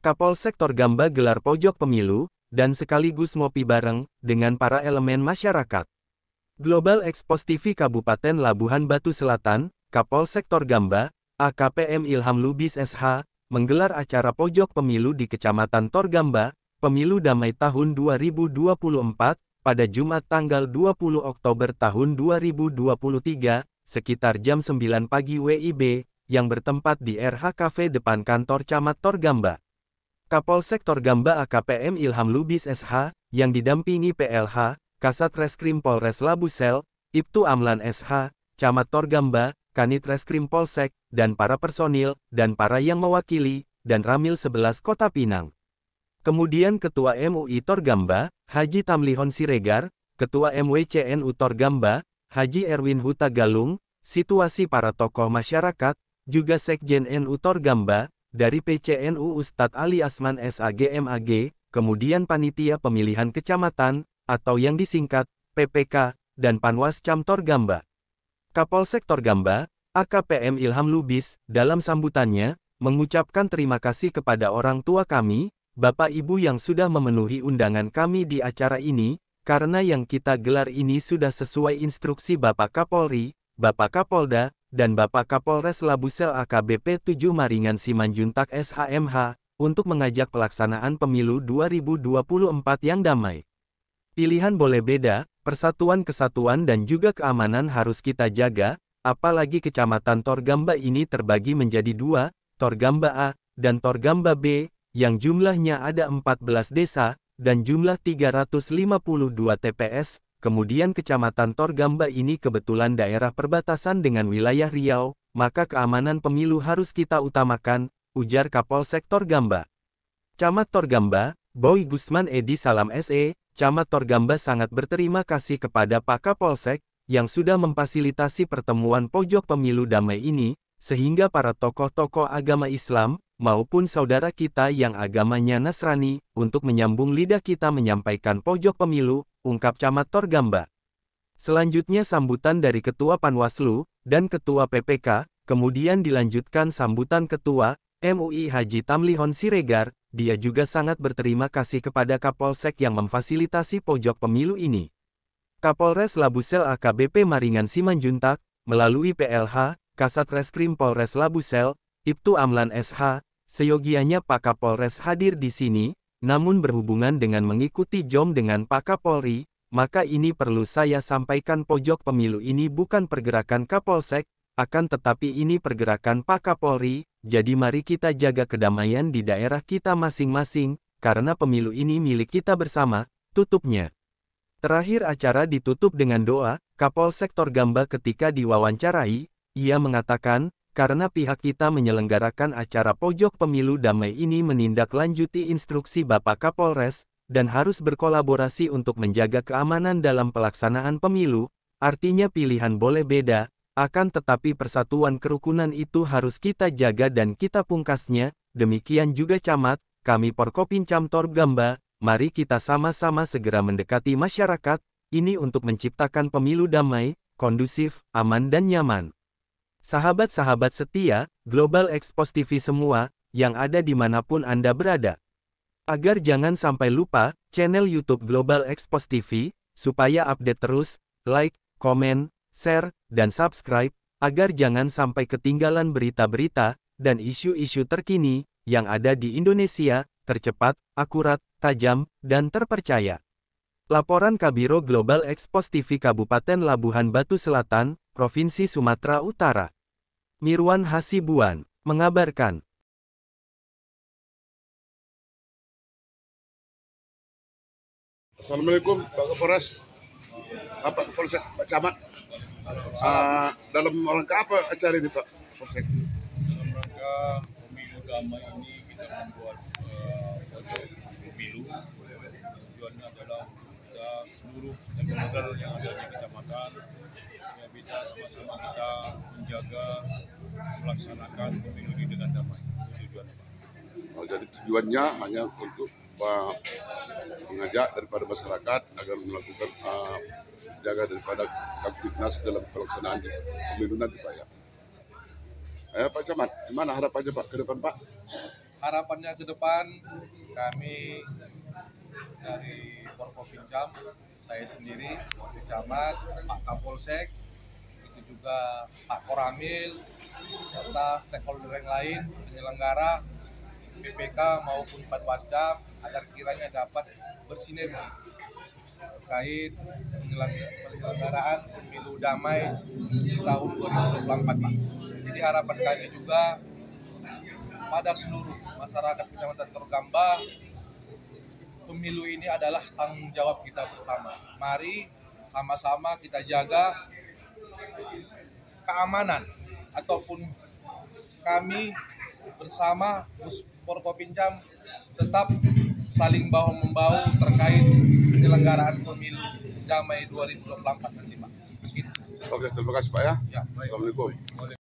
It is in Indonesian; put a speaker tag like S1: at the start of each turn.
S1: Kapolsek Torgamba gelar pojok pemilu, dan sekaligus ngopi bareng, dengan para elemen masyarakat. Global Expos TV Kabupaten Labuhan Batu Selatan, Kapolsek Torgamba, AKPM Ilham Lubis SH, menggelar acara pojok pemilu di Kecamatan Torgamba, Pemilu Damai tahun 2024, pada Jumat tanggal 20 Oktober tahun 2023, sekitar jam 9 pagi WIB, yang bertempat di RH Cafe depan kantor Camat Torgamba. Kapol Sektor Torgamba AKPM Ilham Lubis SH, yang didampingi PLH, Kasat Reskrim Polres Labusel, Sel, Ibtu Amlan SH, Camat Gamba, Kanit Reskrim Polsek, dan para personil, dan para yang mewakili, dan Ramil 11 Kota Pinang. Kemudian Ketua MUI Torgamba, Haji Tamlihon Siregar, Ketua MWCNU Torgamba, Haji Erwin Huta Galung, situasi para tokoh masyarakat, juga Sekjen NU Torgamba, dari PCNU Ustadz Ali Asman SAGMAG, kemudian Panitia Pemilihan Kecamatan, atau yang disingkat, PPK, dan Panwas Camtor Gamba. Kapolsek Torgamba, AKPM Ilham Lubis, dalam sambutannya, mengucapkan terima kasih kepada orang tua kami, Bapak Ibu yang sudah memenuhi undangan kami di acara ini, karena yang kita gelar ini sudah sesuai instruksi Bapak Kapolri, Bapak Kapolda, dan Bapak Kapolres Labusel AKBP 7 Maringan Simanjuntak SHMH, untuk mengajak pelaksanaan pemilu 2024 yang damai. Pilihan boleh beda, persatuan kesatuan dan juga keamanan harus kita jaga, apalagi Kecamatan Torgamba ini terbagi menjadi dua, Torgamba A dan Torgamba B, yang jumlahnya ada 14 desa, dan jumlah 352 TPS, kemudian Kecamatan Torgamba ini kebetulan daerah perbatasan dengan wilayah Riau, maka keamanan pemilu harus kita utamakan, ujar Kapolsek Torgamba. Camat Torgamba, Boy Gusman Edi Salam SE, Camat Torgamba sangat berterima kasih kepada Pak Kapolsek, yang sudah memfasilitasi pertemuan pojok pemilu damai ini, sehingga para tokoh-tokoh agama Islam, maupun saudara kita yang agamanya Nasrani, untuk menyambung lidah kita menyampaikan pojok pemilu, ungkap Camat Torgamba. Selanjutnya sambutan dari Ketua Panwaslu dan Ketua PPK, kemudian dilanjutkan sambutan Ketua MUI Haji Tamlihon Siregar, dia juga sangat berterima kasih kepada Kapolsek yang memfasilitasi pojok pemilu ini. Kapolres Labusel AKBP Maringan Simanjuntak, melalui PLH, Kasat Reskrim Polres Labusel, Ibtu Amlan SH, Seyogianya Pak Kapolres hadir di sini, namun berhubungan dengan mengikuti jom dengan Pak Kapolri, maka ini perlu saya sampaikan pojok pemilu ini bukan pergerakan Kapolsek, akan tetapi ini pergerakan Pak Kapolri, jadi mari kita jaga kedamaian di daerah kita masing-masing, karena pemilu ini milik kita bersama, tutupnya. Terakhir acara ditutup dengan doa, Kapolsek Torgamba ketika diwawancarai, ia mengatakan, karena pihak kita menyelenggarakan acara pojok pemilu damai ini menindaklanjuti instruksi Bapak Kapolres, dan harus berkolaborasi untuk menjaga keamanan dalam pelaksanaan pemilu, artinya pilihan boleh beda, akan tetapi persatuan kerukunan itu harus kita jaga dan kita pungkasnya, demikian juga camat, kami Porkopin Camtor Gamba, mari kita sama-sama segera mendekati masyarakat, ini untuk menciptakan pemilu damai, kondusif, aman dan nyaman. Sahabat-sahabat setia, Global Expos TV semua, yang ada dimanapun Anda berada. Agar jangan sampai lupa, channel YouTube Global Expos TV, supaya update terus, like, komen, share, dan subscribe, agar jangan sampai ketinggalan berita-berita, dan isu-isu terkini, yang ada di Indonesia, tercepat, akurat, tajam, dan terpercaya. Laporan Kabiro Global Expos TV Kabupaten Labuhan Batu Selatan, Provinsi Sumatera Utara. Mirwan Hasibuan, mengabarkan. Assalamualaikum Pak Kapolres,
S2: Pak Kapolres, Pak Camat. Uh, dalam rangka apa acara ini Pak Kapolsek? Dalam rangka pemilu damai ini melaksanakan pemilu ini dengan damai. Tujuan. Oh, jadi tujuannya hanya untuk uh, mengajak daripada masyarakat agar melakukan uh, jaga daripada aktivitas dalam pelaksanaan pemilu nanti Pak ya. Eh, Pak Camat, gimana harapannya Pak ke depan Pak? Harapannya ke depan kami dari Porko Pinjam, saya sendiri, Pak Camat, Pak Kapolsek, tapi juga Pak Koramil serta stakeholder yang lain, penyelenggara, BPK maupun Patwascam agar kiranya dapat bersinergi terkait penyelenggaraan pemilu damai di tahun 2024 Pak. Jadi harapan kami juga pada seluruh masyarakat Kecamatan Tergamba pemilu ini adalah tanggung jawab kita bersama. Mari sama-sama kita jaga keamanan ataupun kami bersama Porkopinjam tetap saling bahu membahu terkait penyelenggaraan pemilu
S1: damai 2024 nanti Pak. Oke, terima kasih Pak ya. ya baik. Assalamualaikum.